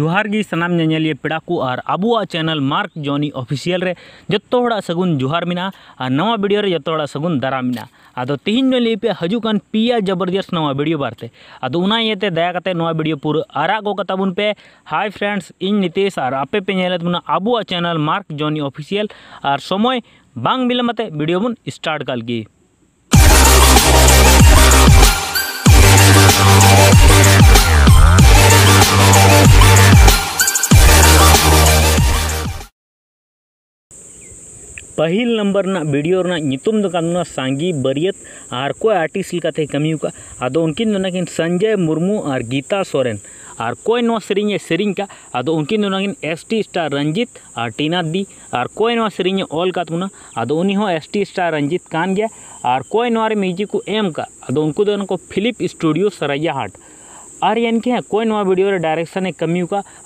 ᱡᱚᱦᱟᱨ ᱜᱮ ᱥᱟᱱᱟᱢ ᱧᱮᱧᱮᱞᱤᱭᱟᱹ ᱯᱮᱲᱟ ᱠᱚ ᱟᱨ ᱟᱵᱚᱣᱟᱜ ᱪᱮᱱᱮᱞ ᱢᱟᱨᱠ ᱡᱚᱱᱤ ᱚᱯᱷᱤᱥᱤᱭᱟᱞ ᱨᱮ ᱡᱚᱛᱚ ᱦᱚᱲᱟᱜ ᱥᱟᱹᱜᱩᱱ ᱡᱚᱦᱟᱨ ᱢᱮᱱᱟᱜᱼᱟ ᱟᱨ ᱱᱟᱣᱟ ᱵᱷᱤᱰᱤᱭᱳ ᱨᱮ ᱡᱚᱛᱚ ᱦᱚᱲᱟᱜ ᱥᱟᱹᱜᱩᱱ ᱫᱟᱨᱟᱢ ᱢᱮᱱᱟᱜᱼᱟ ᱟᱫᱚ ᱛᱤᱦᱤᱧ ᱫᱚ ᱞᱟᱹᱭᱯᱮ ᱦᱤᱡᱩᱜ ᱠᱟᱱ ᱯᱮᱭᱟ ᱡᱚᱵᱚᱨᱫᱚᱥᱛ ᱱᱟᱣᱟ ᱵᱷᱤᱰᱤᱭᱳ ᱵᱟᱨᱛᱮ ᱟᱫᱚ ᱚᱱᱟ ᱤᱭᱟᱹᱛᱮ ᱫᱟᱭᱟ ᱠᱟᱛᱮ ᱱᱚᱣᱟ ᱵᱷᱤᱰᱤᱭᱳ ᱯᱩᱨᱟᱹ ᱟᱨᱟᱜ ᱜᱚ ᱠᱟᱛᱟᱵᱚᱱ ᱯᱮ ᱦᱟᱭ ᱯᱷᱨᱮᱱᱰᱥ ᱤᱧ ᱱᱤᱛᱮᱥ ᱟᱨ ᱟᱯᱮ ᱯᱮ ᱧᱮᱞᱮᱫ ᱵᱚᱱᱟ ᱟᱵᱚᱣᱟᱜ ᱪᱮᱱᱮᱞ ᱢᱟᱨᱠ ᱡᱚᱱᱤ ᱚᱯᱷᱤᱥᱤᱭᱟᱞ ᱟᱨ ᱥᱚᱢᱚᱭ ᱵᱟᱝ ᱵᱤᱞᱚᱢ ᱠᱟᱛᱮ ᱵᱷᱤᱰᱤᱭᱳ ᱵᱚᱱ ᱥᱴᱟᱨᱴ ᱠᱟᱜ ᱞᱮᱜᱮ We'll be right back. पहल नंबर भिडियो नितुम सांगी बरियत और कोई आर्टिस्ट कमी अब उनकिन संजय मुर्मू और गीता सोरेन और कोई से सेरी अद उनकिन एस टी स्टार रंजित और टीना दी और कोई नो से ऑल का अद उन्हीं एस टी स्टार रंजित कान गया और कोई नारे म्यूजिक को एम का उनको दोनों तो को फिलिप स्टूडियो सरैया हाट और यानी कोई नो वीडियो डायरेक्शन कमी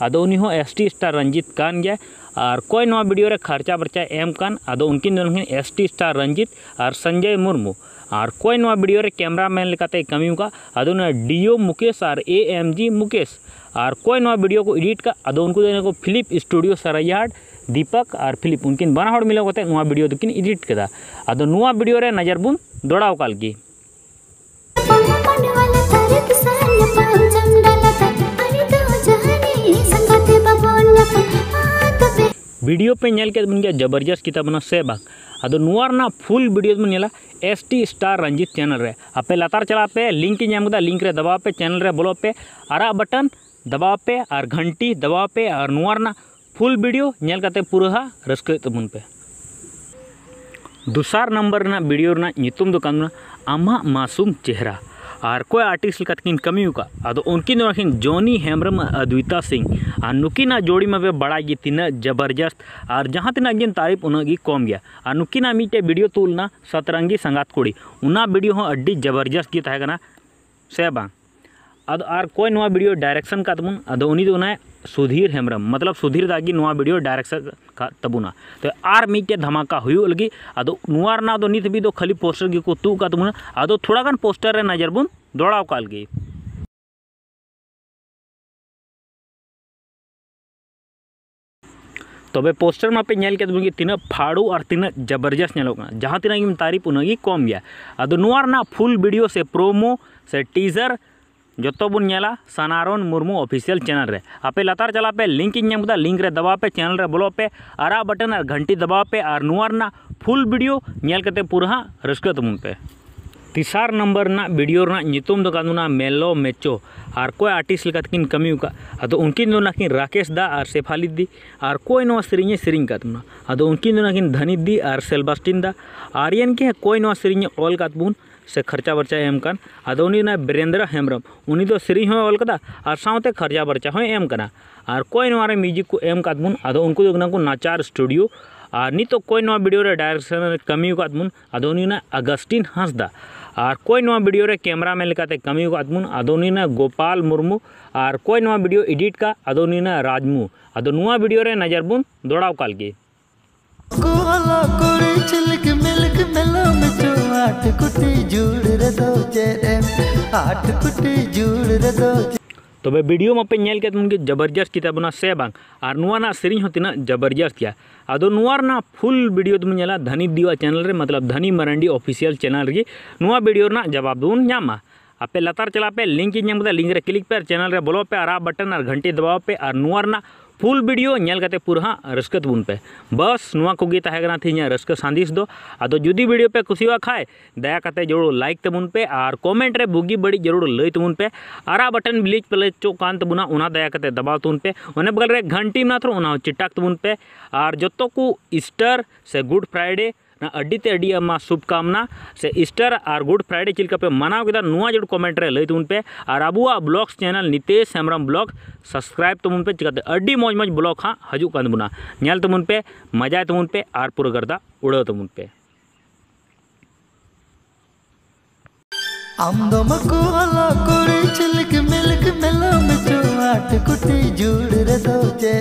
अद उन्हीं एस टी स्टार रंजित कान गया और कोई ना वीडियो खर्चा बर्चा एम कन अद उनकिन दोनकिन एस टी स्टार रंजित और संजय मुर्मू और कोई नो वीडियो कैमरा मैन लेकाते कमी का अद डीओ मुकेश और ए एम जी मुकेश और कोई ना भिडियो को एडिट का अद उनको देने फिलिप स्टूडियो सरयार्ड दीपक और फिलिप उनकिन बना हर मिलो को वीडियो दुकिन एडिट करा नजर बूम दौड़ा कालगी वीडियो पे ᱧᱮᱞ ᱠᱮᱫ ᱵᱚᱱ ᱜᱮᱭᱟ ᱡᱚᱵᱚᱨᱡᱚᱥ ᱠᱤᱛᱟᱵ ᱵᱚᱱᱟ ᱥᱮ ᱵᱟᱝ ᱟᱫᱚ ᱱᱚᱣᱟ ᱨᱮᱱᱟᱜ ᱯᱷᱩᱞ ᱵᱷᱤᱰᱤᱭᱳ ᱵᱚᱱ S T star Ranjit channel रे आपे लतार चला पे लिंक नाम लिंक रे दबाव पे चैनल रे बोलो पे आरा बटन दबाव पे और घंटी दबाव पे और नुआरना फुल वीडियो नल करते पूरा रस्क तबन पे दूसर नंबर ना वीडियो ना नितुम दो कामना आमा मासूम चेहरा ᱟᱨᱠᱚᱭ ᱟᱨᱴᱤᱥᱴ ᱞᱮᱠᱟᱛᱮᱠᱤᱱ ᱠᱟᱹᱢᱤ ᱟᱠᱟᱫ ᱟᱫᱚ ᱩᱱᱠᱤᱱ ᱫᱚ ᱠᱤᱱ जोनी हेम्रम अद्विता सिंह आ नुकिना जोड़ी में बड़ा गे तीना जबरदस्त और जहाँ तना जिन तारीफ उनगी कम गया और नुकिना मीटे वीडियो तुलना सतरंगी संगात कुड़ी उना वीडियो अड्डी जबरदस्त गे से बा अद और कोई नवा वीडियो डायरेक्शन का तबन अद उनी सुधीर हेम्रम मतलब सुधीर दागी नुआ वीडियो डायरेक्शन का तबुना तो आर मिट्टे धमाका हुई लगी अदो नुआ ना दो नित भी दो खाली पोस्टर गे को तू का तबुना अदो थोड़ा गन पोस्टर रे नजर बुन दौड़ाव काल गई तब पोस्टर में पे नल के तीना फाड़ू और तीना जबरदस्त नलोगना जहाँ तीना तारीफ उनकी कम गया अदो नुआ फुल वीडियो से प्रोमो से टीजर जो बोला सनारन मुरमू ऑफिसियल चैनल रे आपे लतार चला पे लिंक इनका लिंक रे दबा पे चैनल रे बोलो पे आरा बटन और घंटी दबा पे और नारा फुल वीडियो नल करते पूरा रस्क तमुन पे तीसार नंबर ना वीडियो तो ना मेलो मेचो और कोई आर्टिस्ट तो किन कमी का अद तो उनकी ना किन राकेश दा और सेफाली दी और कोई ना सेरी सेरी अद उनकी ना किन धनी दी और सेलबास्टिन दा और इनके कोई ना सेरी ऑल का बोन ᱥᱮ ᱠᱷᱚᱨᱪᱟ ᱵᱟᱨᱪᱟᱭ ᱮᱢ ᱠᱟᱱ ᱟᱫᱚ ᱩᱱᱤ ᱚᱱᱟ ᱵᱨᱮᱱᱫᱨᱟ ᱦᱮᱢᱵᱨᱚᱢ ᱩᱱᱤ ᱫᱚ ᱥᱮᱨᱮᱧ ᱦᱚᱸᱭ ᱚᱞ ᱠᱟᱫᱟ ᱟᱨ ᱥᱟᱶᱛᱮ ᱠᱷᱚᱨᱪᱟ ᱵᱟᱨᱪᱟ ᱦᱚᱸᱭ ᱮᱢ ᱠᱟᱱᱟ ᱟᱨ ᱚᱠᱚᱭ ᱱᱚᱣᱟ ᱨᱮ ᱢᱤᱭᱩᱡᱤᱠ ᱠᱚ ᱮᱢ ᱠᱟᱫ ᱵᱚᱱ ᱟᱫᱚ ᱩᱱᱠᱩ ᱫᱚ ᱠᱟᱱᱟ ᱠᱚ ᱱᱟᱪᱟᱨ ᱥᱴᱩᱰᱤᱭᱳ ᱟᱨ ᱱᱤᱛᱚᱜ ᱚᱠᱚᱭ ᱱᱚᱣᱟ ᱵᱷᱤᱰᱤᱭᱳ ᱨᱮ ᱰᱟᱭᱨᱮᱠᱥᱚᱱ ᱨᱮ ᱠᱟᱹᱢᱤ ᱠᱟᱫ ᱵᱚᱱ ᱟᱫᱚ ᱩᱱᱤ ᱚᱱᱟ ᱟᱜᱟᱥᱴᱤᱱ ᱦᱟᱸᱥᱫᱟ ᱟᱨ ᱚᱠᱚᱭ ᱱᱚᱣᱟ ᱵᱷᱤᱰᱤᱭᱳ ᱨᱮ ᱠᱮᱢᱮᱨᱟ ᱢᱮᱱ ᱞᱮᱠᱟᱛᱮ ᱠᱟᱹᱢᱤ ᱠᱟᱫ ᱵᱚᱱ ᱟᱫᱚ ᱩᱱᱤ ᱚᱱᱟ ᱜᱳᱯᱟᱞ ᱢᱩᱨᱢᱩ ᱟᱨ ᱚᱠᱚᱭ ᱱᱚᱣᱟ ᱵᱷᱤᱰᱤᱭᱳ ᱮᱰᱤᱴ ᱠᱟ ᱟᱫᱚ ᱩᱱᱤ ᱚᱱᱟ ᱨᱟᱡᱽᱢᱩ ᱟᱫᱚ ᱱᱚᱣᱟ ᱵᱷᱤᱰᱤᱭᱳ ᱨᱮ ᱱᱚᱡᱚᱨ ᱵᱚᱱ ᱫᱚᱲᱟᱣ ᱠᱟᱜ ᱜᱮ तब भिडियो चिल्क मिल्क मिलम जो जबरदस्त किताब ना से बांग और नुआना जबरदस्त किया अब ना फुल वीडियो तुम तो ना धनी दीवा चैनल रे मतलब धनी मरंडी ऑफिशियल चैनल रे नुआ वीडियो जवाब दून नामा आपे लतार चला पे लिंक इन मतलब लिंक रे क्लिक पे चैनल रे बोलो पे आरा बटन और घंटी दबाव पे और ना फुल वीडियो नलते पूरा रसक बुन पे बस नुआ को रसक सादिस दो अदो जुदी वीडियो पे कुछ खाय दया कते जरूर लाइक तबन पे और कमेंट रे बुगी बड़ी जरूर लै तबन पे आरा बटन ब्लीच पे लचोकान तबना उना दया कते दबाव तबन पे उन बगल रे घंटी में थ्रो उना चिटाक तबन पे और जो को ईस्टर से गुड फ्राइडे अड्डी अड्डी शुभकामना से ईस्टर और गुड फ्राइडे चिल पे मनाव जरूर कमेंट रे लैत उनपे और अबुआ blogs channel Nitesh Hembram blog subscribe तबुन उनपे चिकाते अड्डी मौज मौज ब्लॉग हाँ हजुक तबुना नेल तबुन पे मजाय तबुन उनपे और पूरा गर्दा उड़ा तबुन उनपे